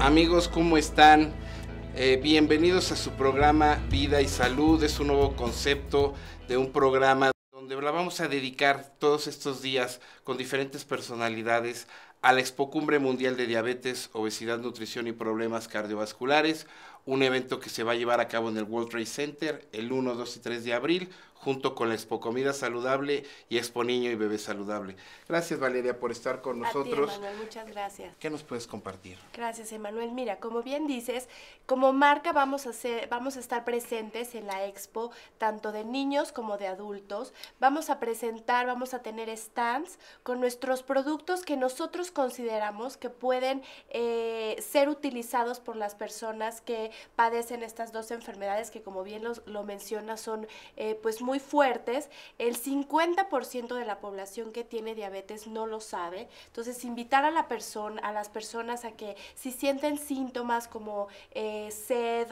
Amigos, ¿cómo están? Eh, bienvenidos a su programa Vida y Salud. Es un nuevo concepto de un programa donde la vamos a dedicar todos estos días con diferentes personalidades a la Expo Cumbre Mundial de Diabetes, Obesidad, Nutrición y Problemas Cardiovasculares, un evento que se va a llevar a cabo en el World Trade Center el 1, 2 y 3 de abril, junto con la Expo Comida Saludable y Expo Niño y Bebé Saludable. Gracias Valeria por estar con nosotros. muchas gracias. ¿Qué nos puedes compartir? Gracias Emanuel. Mira, como bien dices, como marca vamos a, ser, vamos a estar presentes en la Expo tanto de niños como de adultos vamos a presentar, vamos a tener stands con nuestros productos que nosotros consideramos que pueden eh, ser utilizados por las personas que padecen estas dos enfermedades que como bien lo menciona son eh, pues muy fuertes. El 50% de la población que tiene diabetes no lo sabe. Entonces invitar a, la persona, a las personas a que si sienten síntomas como eh, sed,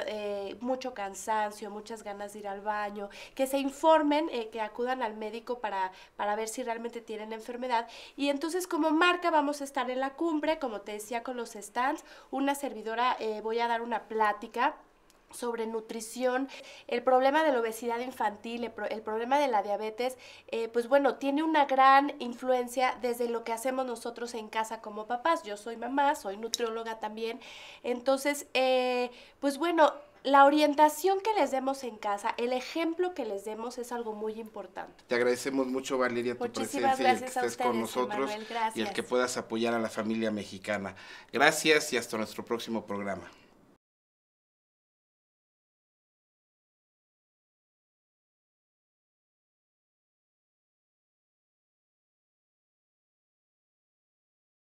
mucho cansancio, muchas ganas de ir al baño, que se informen, que acudan a al médico para, ver si realmente tienen la enfermedad. Y entonces como marca vamos a estar en la cumbre, como te decía, con los stands. Una servidora, eh, voy a dar una plática sobre nutrición, el problema de la obesidad infantil, el, problema de la diabetes, eh, pues bueno, tiene una gran influencia desde lo que hacemos nosotros en casa como papás. Yo soy mamá, soy nutrióloga también. Entonces, eh, pues bueno, la orientación que les demos en casa, el ejemplo que les demos es algo muy importante. Te agradecemos mucho, Valeria, tu presencia y que estés con nosotros y el que puedas apoyar a la familia mexicana. Gracias y hasta nuestro próximo programa.